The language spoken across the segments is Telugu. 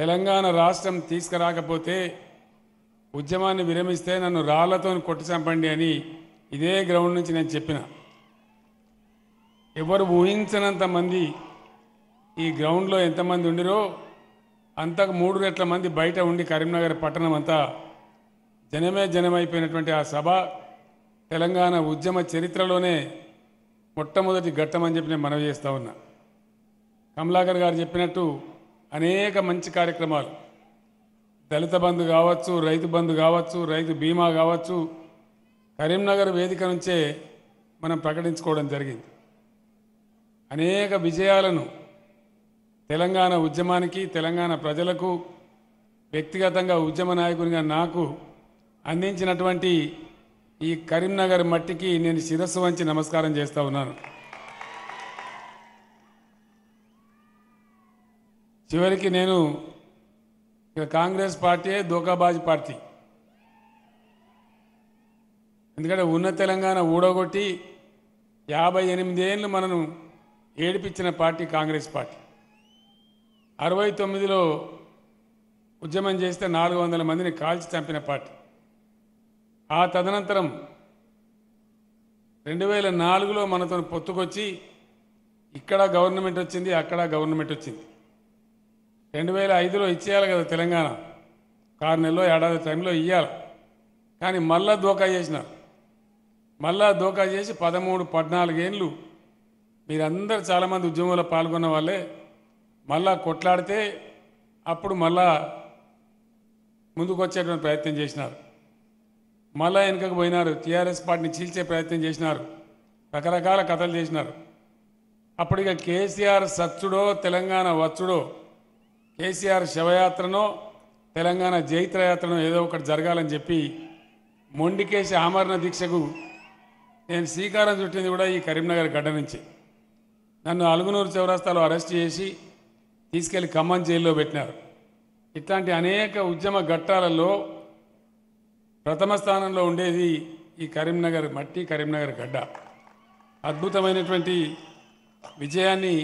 తెలంగాణ రాష్ట్రం తీసుకురాకపోతే ఉద్యమాన్ని విరమిస్తే నన్ను రాళ్లతో కొట్టి చంపండి అని ఇదే గ్రౌండ్ నుంచి నేను చెప్పిన ఎవరు ఊహించినంత మంది ఈ గ్రౌండ్లో ఎంతమంది ఉండిరో అంతకు మూడు రెట్ల మంది బయట ఉండి కరీంనగర్ పట్టణం అంతా జనమే జనమైపోయినటువంటి ఆ సభ తెలంగాణ ఉద్యమ చరిత్రలోనే మొట్టమొదటి ఘట్టం అని చెప్పి నేను మనవి చేస్తూ ఉన్నా కమలాకర్ గారు చెప్పినట్టు అనేక మంచి కార్యక్రమాలు దళిత బంధు కావచ్చు రైతు బంధు కావచ్చు రైతు బీమా కావచ్చు కరీంనగర్ వేదిక నుంచే మనం ప్రకటించుకోవడం జరిగింది అనేక విజయాలను తెలంగాణ ఉద్యమానికి తెలంగాణ ప్రజలకు వ్యక్తిగతంగా ఉద్యమ నాయకునిగా నాకు అందించినటువంటి ఈ కరీంనగర్ మట్టికి నేను శిరస్సు వంచి నమస్కారం చేస్తూ ఉన్నాను చివరికి నేను ఇక్కడ కాంగ్రెస్ పార్టీ దోకాబాజీ పార్టీ ఎందుకంటే ఉన్న తెలంగాణ ఊడగొట్టి యాభై ఎనిమిదేళ్ళు మనను ఏడిపించిన పార్టీ కాంగ్రెస్ పార్టీ అరవై తొమ్మిదిలో ఉద్యమం చేస్తే నాలుగు వందల మందిని కాల్చి చంపిన పార్టీ ఆ తదనంతరం రెండు వేల నాలుగులో మనతో పొత్తుకొచ్చి ఇక్కడ గవర్నమెంట్ వచ్చింది అక్కడ గవర్నమెంట్ వచ్చింది రెండు వేల ఐదులో ఇచ్చేయాలి కదా తెలంగాణ ఆరు నెలలో ఏడాది టైంలో ఇవ్వాలి కానీ మళ్ళా దోకా చేసినారు మళ్ళా దోకా చేసి పదమూడు పద్నాలుగేళ్ళు మీరందరూ చాలామంది ఉద్యమంలో పాల్గొన్న వాళ్ళే మళ్ళా కొట్లాడితే అప్పుడు మళ్ళా ముందుకు వచ్చేటువంటి ప్రయత్నం చేసినారు మళ్ళా వెనుకకు పోయినారు టీఆర్ఎస్ పార్టీని చీల్చే ప్రయత్నం చేసినారు రకరకాల కథలు చేసినారు అప్పుడు ఇక కేసీఆర్ సచ్చుడో తెలంగాణ వచ్చుడో కేసీఆర్ శవయాత్రనో తెలంగాణ జైత్రయాత్రనో ఏదో ఒకటి జరగాలని చెప్పి మొండికేసి ఆమరణ దీక్షకు నేను శ్రీకారం చుట్టింది కూడా ఈ కరీంనగర్ గడ్డ నుంచి నన్ను అలుగునూరు చౌరాస్తాలో అరెస్ట్ చేసి తీసుకెళ్లి ఖమ్మం జైల్లో పెట్టినారు ఇట్లాంటి అనేక ఉద్యమ ఘట్టాలలో ప్రథమ స్థానంలో ఉండేది ఈ కరీంనగర్ మట్టి కరీంనగర్ గడ్డ అద్భుతమైనటువంటి విజయాన్ని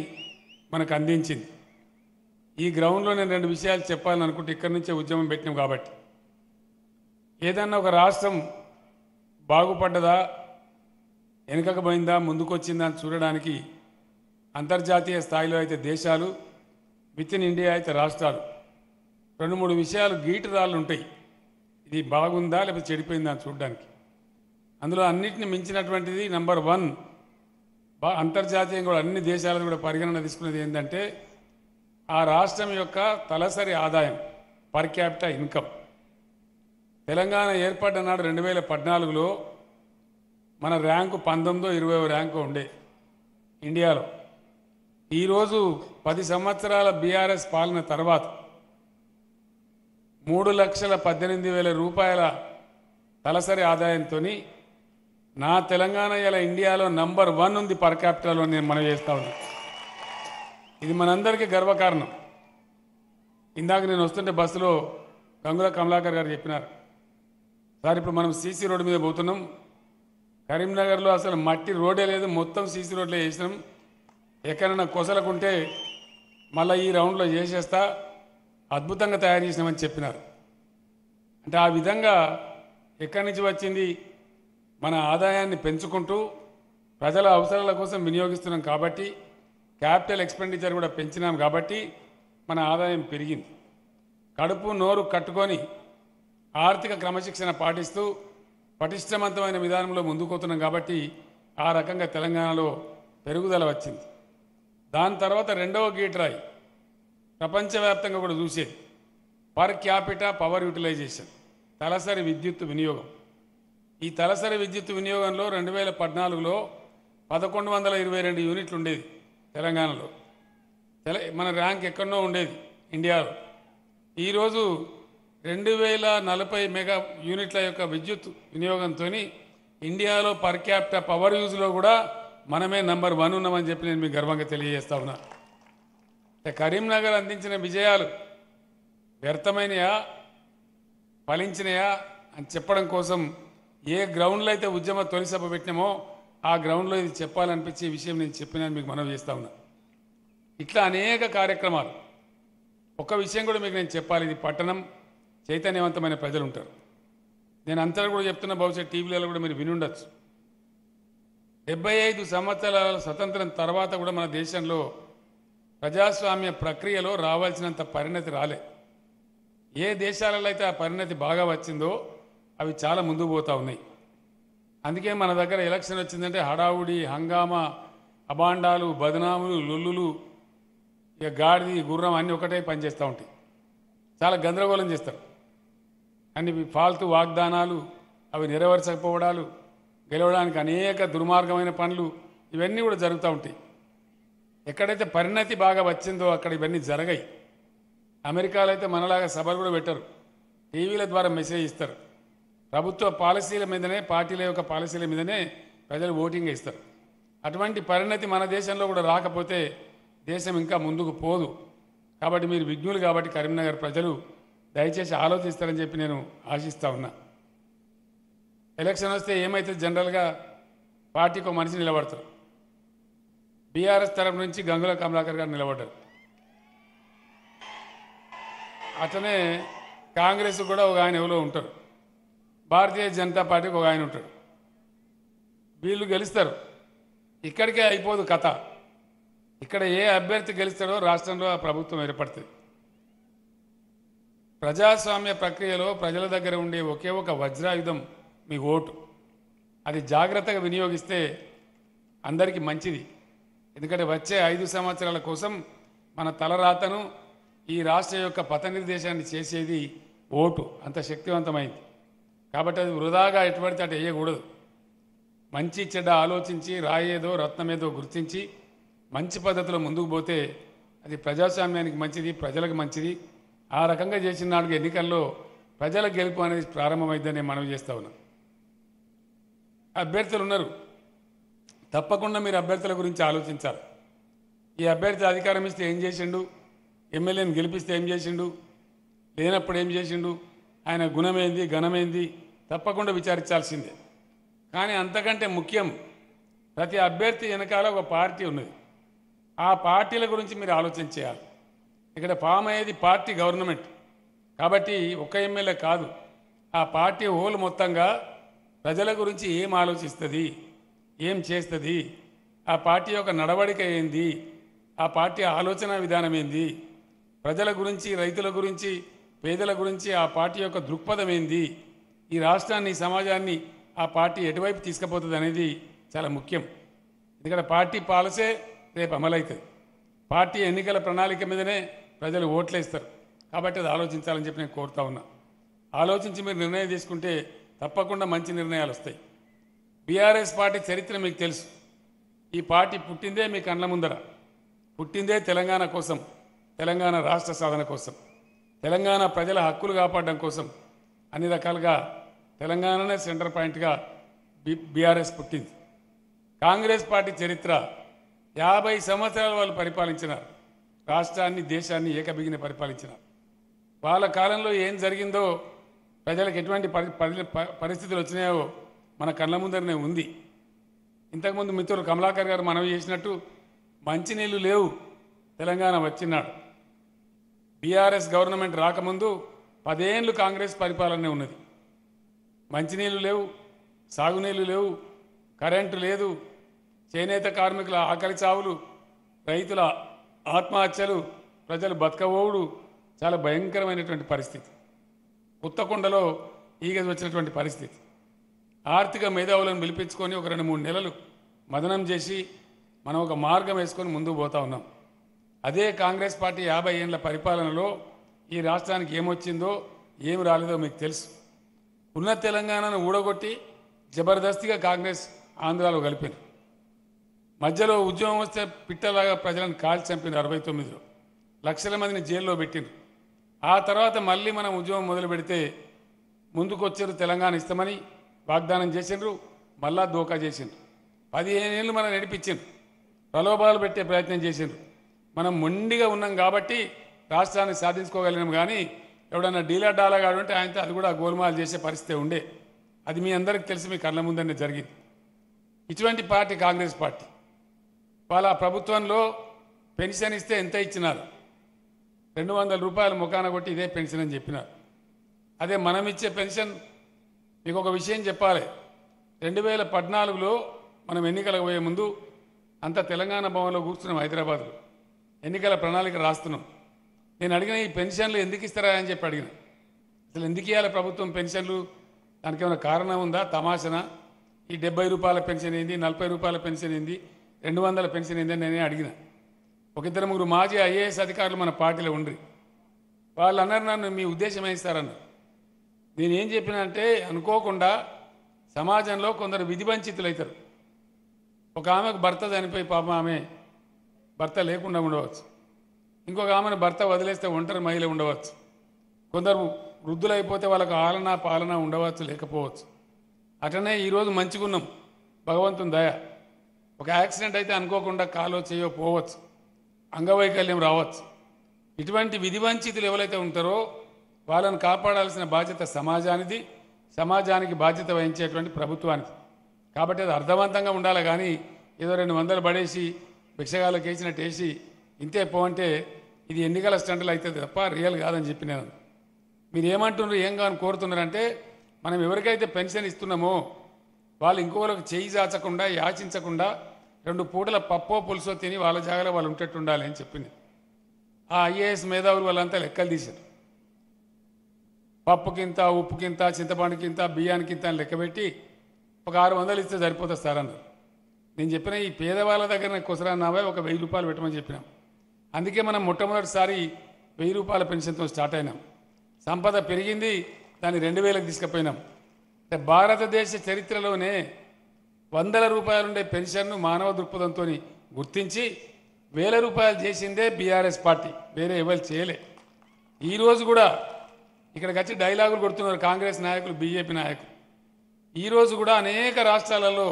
మనకు అందించింది ఈ గ్రౌండ్లో నేను రెండు విషయాలు చెప్పాలని అనుకుంటే ఇక్కడి నుంచే ఉద్యమం పెట్టినాం కాబట్టి ఏదన్నా ఒక రాష్ట్రం బాగుపడ్డదా వెనుకకపోయిందా ముందుకొచ్చిందా అని చూడడానికి అంతర్జాతీయ స్థాయిలో అయితే దేశాలు విత్ ఇన్ ఇండియా అయితే రాష్ట్రాలు రెండు మూడు విషయాలు రాళ్ళు ఉంటాయి ఇది బాగుందా లేకపోతే చెడిపోయిందా అని చూడడానికి అందులో అన్నింటిని మించినటువంటిది నెంబర్ వన్ అంతర్జాతీయంగా కూడా అన్ని దేశాలను కూడా పరిగణన తీసుకునేది ఏంటంటే ఆ రాష్ట్రం యొక్క తలసరి ఆదాయం పర్ క్యాపిటల్ ఇన్కమ్ తెలంగాణ ఏర్పడిన నాడు రెండు వేల పద్నాలుగులో మన ర్యాంకు పంతొమ్మిదో ఇరవై ర్యాంకు ఉండే ఇండియాలో ఈరోజు పది సంవత్సరాల బీఆర్ఎస్ పాలన తర్వాత మూడు లక్షల పద్దెనిమిది వేల రూపాయల తలసరి ఆదాయంతో నా తెలంగాణ ఇలా ఇండియాలో నంబర్ వన్ ఉంది పర్ క్యాపిటల్లో నేను మనం చేస్తా ఉన్నాను ఇది మనందరికీ గర్వకారణం ఇందాక నేను వస్తుంటే బస్సులో గంగుల కమలాకర్ గారు చెప్పినారు సార్ ఇప్పుడు మనం సీసీ రోడ్డు మీద పోతున్నాం కరీంనగర్లో అసలు మట్టి రోడే లేదు మొత్తం సీసీ రోడ్లే వేసినాం ఎక్కడైనా కొసలకుంటే మళ్ళీ ఈ రౌండ్లో చేసేస్తా అద్భుతంగా తయారు చేసినామని చెప్పినారు అంటే ఆ విధంగా ఎక్కడి నుంచి వచ్చింది మన ఆదాయాన్ని పెంచుకుంటూ ప్రజల అవసరాల కోసం వినియోగిస్తున్నాం కాబట్టి క్యాపిటల్ ఎక్స్పెండిచర్ కూడా పెంచినాం కాబట్టి మన ఆదాయం పెరిగింది కడుపు నోరు కట్టుకొని ఆర్థిక క్రమశిక్షణ పాటిస్తూ పటిష్టవంతమైన విధానంలో ముందుకోతున్నాం కాబట్టి ఆ రకంగా తెలంగాణలో పెరుగుదల వచ్చింది దాని తర్వాత రెండవ గీటరాయి ప్రపంచవ్యాప్తంగా కూడా చూసేది పర్ క్యాపిటా పవర్ యూటిలైజేషన్ తలసరి విద్యుత్ వినియోగం ఈ తలసరి విద్యుత్ వినియోగంలో రెండు వేల పద్నాలుగులో పదకొండు వందల ఇరవై రెండు యూనిట్లు ఉండేది తెలంగాణలో తెల మన ర్యాంక్ ఎక్కడో ఉండేది ఇండియాలో ఈరోజు రెండు వేల నలభై మెగా యూనిట్ల యొక్క విద్యుత్ వినియోగంతో ఇండియాలో పర్ క్యాపిటల్ పవర్ యూజ్లో కూడా మనమే నంబర్ వన్ ఉన్నామని చెప్పి నేను మీకు గర్వంగా తెలియజేస్తా ఉన్నా కరీంనగర్ అందించిన విజయాలు వ్యర్థమైనయా ఫలించినయా అని చెప్పడం కోసం ఏ గ్రౌండ్లో అయితే ఉద్యమ తొలి పెట్టినామో ఆ గ్రౌండ్లో ఇది చెప్పాలనిపించే విషయం నేను చెప్పినాను మీకు మనం చేస్తా ఉన్నా ఇట్లా అనేక కార్యక్రమాలు ఒక విషయం కూడా మీకు నేను చెప్పాలి ఇది పట్టణం చైతన్యవంతమైన ప్రజలు ఉంటారు నేను అంతా కూడా చెప్తున్న భవిష్యత్ టీవీలలో కూడా మీరు వినుండొచ్చు డెబ్బై ఐదు సంవత్సరాల స్వతంత్రం తర్వాత కూడా మన దేశంలో ప్రజాస్వామ్య ప్రక్రియలో రావాల్సినంత పరిణతి రాలే ఏ దేశాలలో అయితే ఆ పరిణతి బాగా వచ్చిందో అవి చాలా ముందుకు పోతూ ఉన్నాయి అందుకే మన దగ్గర ఎలక్షన్ వచ్చిందంటే హడావుడి హంగామా అబాండాలు బదనాములు లొల్లులు ఇక గాడిది గుర్రం అన్ని ఒకటే పనిచేస్తూ ఉంటాయి చాలా గందరగోళం చేస్తారు అన్ని ఫాల్తు వాగ్దానాలు అవి నెరవేర్చకపోవడాలు గెలవడానికి అనేక దుర్మార్గమైన పనులు ఇవన్నీ కూడా జరుగుతూ ఉంటాయి ఎక్కడైతే పరిణతి బాగా వచ్చిందో అక్కడ ఇవన్నీ జరగాయి అమెరికాలో అయితే మనలాగా సభలు కూడా పెట్టరు టీవీల ద్వారా మెసేజ్ ఇస్తారు ప్రభుత్వ పాలసీల మీదనే పార్టీల యొక్క పాలసీల మీదనే ప్రజలు ఓటింగ్ ఇస్తారు అటువంటి పరిణతి మన దేశంలో కూడా రాకపోతే దేశం ఇంకా ముందుకు పోదు కాబట్టి మీరు విజ్ఞులు కాబట్టి కరీంనగర్ ప్రజలు దయచేసి ఆలోచిస్తారని చెప్పి నేను ఆశిస్తూ ఉన్నా ఎలక్షన్ వస్తే ఏమైతే జనరల్గా పార్టీకి మనిషి నిలబడతారు బీఆర్ఎస్ తరపు నుంచి గంగుల కమలాకర్ గారు నిలబడ్డారు అతనే కాంగ్రెస్ కూడా ఒక ఆయన ఎవరో ఉంటారు భారతీయ జనతా పార్టీకి ఒక ఆయన ఉంటాడు వీళ్ళు గెలుస్తారు ఇక్కడికే అయిపోదు కథ ఇక్కడ ఏ అభ్యర్థి గెలుస్తాడో రాష్ట్రంలో ఆ ప్రభుత్వం ఏర్పడుతుంది ప్రజాస్వామ్య ప్రక్రియలో ప్రజల దగ్గర ఉండే ఒకే ఒక వజ్రాయుధం మీ ఓటు అది జాగ్రత్తగా వినియోగిస్తే అందరికీ మంచిది ఎందుకంటే వచ్చే ఐదు సంవత్సరాల కోసం మన తలరాతను ఈ రాష్ట్ర యొక్క పతనిర్దేశాన్ని చేసేది ఓటు అంత శక్తివంతమైంది కాబట్టి అది వృధాగా ఎటువంటి అటు వేయకూడదు మంచి చెడ్డ ఆలోచించి రాయేదో రత్నమేదో గుర్తించి మంచి పద్ధతిలో ముందుకు పోతే అది ప్రజాస్వామ్యానికి మంచిది ప్రజలకు మంచిది ఆ రకంగా చేసిన నాలుగు ఎన్నికల్లో ప్రజల గెలుపు అనేది ప్రారంభమైందని మనం చేస్తూ ఉన్నాం అభ్యర్థులు ఉన్నారు తప్పకుండా మీరు అభ్యర్థుల గురించి ఆలోచించాలి ఈ అభ్యర్థి అధికారం ఇస్తే ఏం చేసిండు ఎమ్మెల్యేని గెలిపిస్తే ఏం చేసిండు లేనప్పుడు ఏం చేసిండు ఆయన గుణమైంది ఘనమేంది తప్పకుండా విచారించాల్సిందే కానీ అంతకంటే ముఖ్యం ప్రతి అభ్యర్థి వెనకాల ఒక పార్టీ ఉన్నది ఆ పార్టీల గురించి మీరు ఆలోచన చేయాలి ఇక్కడ ఫామ్ అయ్యేది పార్టీ గవర్నమెంట్ కాబట్టి ఒక ఎమ్మెల్యే కాదు ఆ పార్టీ హోల్ మొత్తంగా ప్రజల గురించి ఏం ఆలోచిస్తుంది ఏం చేస్తుంది ఆ పార్టీ యొక్క నడవడిక ఏంది ఆ పార్టీ ఆలోచన విధానం ఏంది ప్రజల గురించి రైతుల గురించి పేదల గురించి ఆ పార్టీ యొక్క దృక్పథం ఏంది ఈ రాష్ట్రాన్ని సమాజాన్ని ఆ పార్టీ ఎటువైపు తీసుకుపోతుంది అనేది చాలా ముఖ్యం ఎందుకంటే పార్టీ పాలసే రేపు అమలవుతుంది పార్టీ ఎన్నికల ప్రణాళిక మీదనే ప్రజలు ఓట్లేస్తారు కాబట్టి అది ఆలోచించాలని చెప్పి నేను కోరుతా ఉన్నా ఆలోచించి మీరు నిర్ణయం తీసుకుంటే తప్పకుండా మంచి నిర్ణయాలు వస్తాయి బీఆర్ఎస్ పార్టీ చరిత్ర మీకు తెలుసు ఈ పార్టీ పుట్టిందే మీ కళ్ళ ముందర పుట్టిందే తెలంగాణ కోసం తెలంగాణ రాష్ట్ర సాధన కోసం తెలంగాణ ప్రజల హక్కులు కాపాడడం కోసం అన్ని రకాలుగా తెలంగాణనే సెంటర్ పాయింట్గా బి బీఆర్ఎస్ పుట్టింది కాంగ్రెస్ పార్టీ చరిత్ర యాభై సంవత్సరాలు వాళ్ళు పరిపాలించినారు రాష్ట్రాన్ని దేశాన్ని ఏకబిగిన పరిపాలించినారు వాళ్ళ కాలంలో ఏం జరిగిందో ప్రజలకు ఎటువంటి పరిస్థితులు వచ్చినాయో మన కళ్ళ ముందరనే ఉంది ఇంతకుముందు మిత్రులు కమలాకర్ గారు మనవి చేసినట్టు మంచినీళ్ళు లేవు తెలంగాణ వచ్చినాడు బీఆర్ఎస్ గవర్నమెంట్ రాకముందు పదేళ్ళు కాంగ్రెస్ పరిపాలనే ఉన్నది మంచినీళ్ళు లేవు సాగునీళ్ళు లేవు కరెంటు లేదు చేనేత కార్మికుల ఆకలి చావులు రైతుల ఆత్మహత్యలు ప్రజలు బతకబోవుడు చాలా భయంకరమైనటువంటి పరిస్థితి ఉత్తకొండలో ఈగ వచ్చినటువంటి పరిస్థితి ఆర్థిక మేధావులను పిలిపించుకొని ఒక రెండు మూడు నెలలు మదనం చేసి మనం ఒక మార్గం వేసుకొని ముందుకు పోతా ఉన్నాం అదే కాంగ్రెస్ పార్టీ యాభై ఏళ్ళ పరిపాలనలో ఈ రాష్ట్రానికి ఏమొచ్చిందో ఏమి రాలేదో మీకు తెలుసు ఉన్న తెలంగాణను ఊడగొట్టి జబర్దస్తిగా కాంగ్రెస్ ఆంధ్రాలో కలిపారు మధ్యలో ఉద్యమం వస్తే పిట్టలాగా ప్రజలను కాల్చి చంపినారు అరవై తొమ్మిదిలో లక్షల మందిని జైల్లో పెట్టిండ్రు ఆ తర్వాత మళ్ళీ మనం ఉద్యమం మొదలు పెడితే ముందుకొచ్చారు తెలంగాణ ఇస్తామని వాగ్దానం చేసిండ్రు మళ్ళా దోకా చేసిండ్రు పదిహేను ఏళ్ళు మనం నడిపించిండ్రు ప్రలోభాలు పెట్టే ప్రయత్నం చేసిండ్రు మనం మొండిగా ఉన్నాం కాబట్టి రాష్ట్రాన్ని సాధించుకోగలిగినాం కానీ ఎవడన్నా డీలర్ డాలా కాడు ఉంటే ఆయనతో అది కూడా గోల్మాల్ చేసే పరిస్థితి ఉండే అది మీ అందరికి తెలిసి మీ కళ్ళ ముందనే జరిగింది ఇటువంటి పార్టీ కాంగ్రెస్ పార్టీ వాళ్ళ ప్రభుత్వంలో పెన్షన్ ఇస్తే ఎంత ఇచ్చినారు రెండు వందల రూపాయలు ముఖాన కొట్టి ఇదే పెన్షన్ అని చెప్పినారు అదే మనం ఇచ్చే పెన్షన్ మీకు ఒక విషయం చెప్పాలి రెండు వేల పద్నాలుగులో మనం ఎన్నికలకు పోయే ముందు అంత తెలంగాణ భవన్లో కూర్చున్నాం హైదరాబాద్లో ఎన్నికల ప్రణాళిక రాస్తున్నాం నేను అడిగిన ఈ పెన్షన్లు ఎందుకు ఇస్తారా అని చెప్పి అడిగిన అసలు ఎందుకు ఇవ్వాలి ప్రభుత్వం పెన్షన్లు దానికి ఏమైనా కారణం ఉందా తమాషనా ఈ డెబ్బై రూపాయల పెన్షన్ ఏంది నలభై రూపాయల పెన్షన్ ఏంది రెండు వందల పెన్షన్ ఏంది అని నేనే అడిగిన ఒక ఇద్దరు ముగ్గురు మాజీ ఐఏఎస్ అధికారులు మన పార్టీలో ఉండ్రి వాళ్ళు అన్నారు నన్ను మీ ఉద్దేశం వేస్తారన్న నేనేం చెప్పినంటే అనుకోకుండా సమాజంలో కొందరు విధివంచితులు అవుతారు ఒక ఆమెకు భర్త చనిపోయి పాపం ఆమె భర్త లేకుండా ఉండవచ్చు ఇంకొక ఆమెను భర్త వదిలేస్తే ఒంటరి మహిళ ఉండవచ్చు కొందరు వృద్ధులైపోతే వాళ్ళకు ఆలన పాలన ఉండవచ్చు లేకపోవచ్చు అటనే ఈరోజు మంచిగున్నాం భగవంతుని దయ ఒక యాక్సిడెంట్ అయితే అనుకోకుండా కాలో చేయో పోవచ్చు అంగవైకల్యం రావచ్చు ఇటువంటి విధివంచితులు ఎవరైతే ఉంటారో వాళ్ళని కాపాడాల్సిన బాధ్యత సమాజానిది సమాజానికి బాధ్యత వహించేటువంటి ప్రభుత్వానికి కాబట్టి అది అర్థవంతంగా ఉండాలి కానీ ఏదో రెండు వందలు పడేసి భిక్షగాలకు వేసినట్టు వేసి ఇంతే పోవంటే ఇది ఎన్నికల స్టండ్లు అవుతుంది తప్ప రియల్ కాదని చెప్పి నేను మీరు ఏమంటున్నారు ఏం కానీ కోరుతున్నారంటే మనం ఎవరికైతే పెన్షన్ ఇస్తున్నామో వాళ్ళు ఇంకొకరికి చేయి చాచకుండా యాచించకుండా రెండు పూటల పప్పో పులుసో తిని వాళ్ళ జాగ్రత్త వాళ్ళు ఉంటట్టు ఉండాలి అని చెప్పింది ఆ ఐఏఎస్ మేధావులు వాళ్ళంతా లెక్కలు తీశారు పప్పుకింత ఉప్పుకింత చింతపండుకింత బియ్యానికింత అని లెక్కబెట్టి ఒక ఆరు వందలు ఇస్తే సరిపోతుంది సార్ అన్నారు నేను చెప్పిన ఈ పేదవాళ్ళ దగ్గర నాకు కుసరా నావే ఒక వెయ్యి రూపాయలు పెట్టమని చెప్పినాం అందుకే మనం మొట్టమొదటిసారి వెయ్యి రూపాయల పెన్షన్తో స్టార్ట్ అయినాం సంపద పెరిగింది దాన్ని రెండు వేలకు తీసుకుపోయినాం అంటే భారతదేశ చరిత్రలోనే వందల రూపాయలుండే పెన్షన్ను మానవ దృక్పథంతో గుర్తించి వేల రూపాయలు చేసిందే బీఆర్ఎస్ పార్టీ వేరే ఎవరు చేయలే ఈరోజు కూడా ఇక్కడికి వచ్చి డైలాగులు కొడుతున్నారు కాంగ్రెస్ నాయకులు బీజేపీ నాయకులు ఈరోజు కూడా అనేక రాష్ట్రాలలో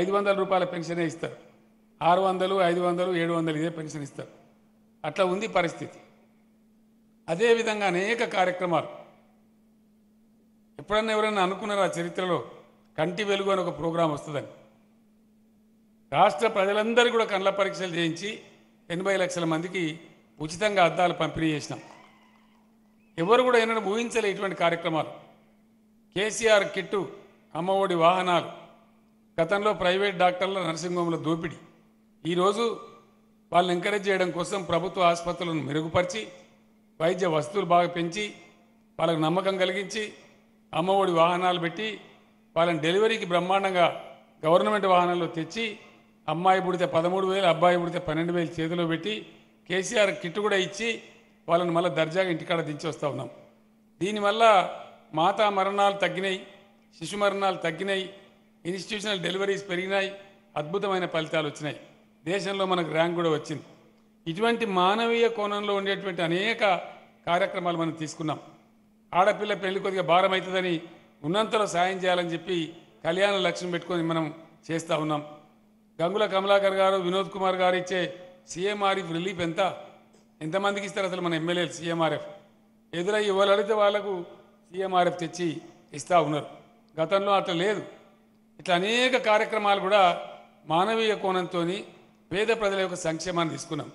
ఐదు వందల రూపాయల పెన్షనే ఇస్తారు ఆరు వందలు ఐదు వందలు ఏడు వందలు ఇదే పెన్షన్ ఇస్తారు అట్లా ఉంది పరిస్థితి అదేవిధంగా అనేక కార్యక్రమాలు ఎప్పుడన్నా ఎవరైనా అనుకున్నారా చరిత్రలో కంటి వెలుగు అని ఒక ప్రోగ్రాం వస్తుందని రాష్ట్ర ప్రజలందరూ కూడా కండ్ల పరీక్షలు చేయించి ఎనభై లక్షల మందికి ఉచితంగా అద్దాలు పంపిణీ చేసినాం ఎవరు కూడా ఎన్నడూ ఊహించలే ఇటువంటి కార్యక్రమాలు కేసీఆర్ కిట్టు అమ్మఒడి వాహనాలు గతంలో ప్రైవేట్ డాక్టర్ల నర్సింగ్ హోమ్ల దోపిడీ ఈరోజు వాళ్ళని ఎంకరేజ్ చేయడం కోసం ప్రభుత్వ ఆసుపత్రులను మెరుగుపరిచి వైద్య వస్తువులు బాగా పెంచి వాళ్ళకు నమ్మకం కలిగించి అమ్మఒడి వాహనాలు పెట్టి వాళ్ళని డెలివరీకి బ్రహ్మాండంగా గవర్నమెంట్ వాహనాల్లో తెచ్చి అమ్మాయి పుడితే పదమూడు వేలు అబ్బాయి పుడితే పన్నెండు వేలు చేతిలో పెట్టి కేసీఆర్ కిట్ కూడా ఇచ్చి వాళ్ళని మళ్ళీ దర్జాగా ఇంటికాడ దించి వస్తూ ఉన్నాం దీనివల్ల మాతా మరణాలు తగ్గినాయి శిశు మరణాలు తగ్గినాయి ఇన్స్టిట్యూషనల్ డెలివరీస్ పెరిగినాయి అద్భుతమైన ఫలితాలు వచ్చినాయి దేశంలో మనకు ర్యాంక్ కూడా వచ్చింది ఇటువంటి మానవీయ కోణంలో ఉండేటువంటి అనేక కార్యక్రమాలు మనం తీసుకున్నాం ఆడపిల్ల పెళ్లి కొద్దిగా భారం అవుతుందని ఉన్నంతలో సాయం చేయాలని చెప్పి కళ్యాణ లక్ష్యం పెట్టుకొని మనం చేస్తూ ఉన్నాం గంగుల కమలాకర్ గారు వినోద్ కుమార్ గారు ఇచ్చే సీఎంఆర్ఎఫ్ రిలీఫ్ ఎంత ఎంతమందికి ఇస్తారు అసలు మన ఎమ్మెల్యేలు సీఎంఆర్ఎఫ్ ఎదురయ్యి ఎవరు అడిగితే వాళ్లకు సీఎంఆర్ఎఫ్ తెచ్చి ఇస్తూ ఉన్నారు గతంలో అట్లా లేదు ఇట్లా అనేక కార్యక్రమాలు కూడా మానవీయ కోణంతో పేద ప్రజల యొక్క సంక్షేమాన్ని తీసుకున్నాం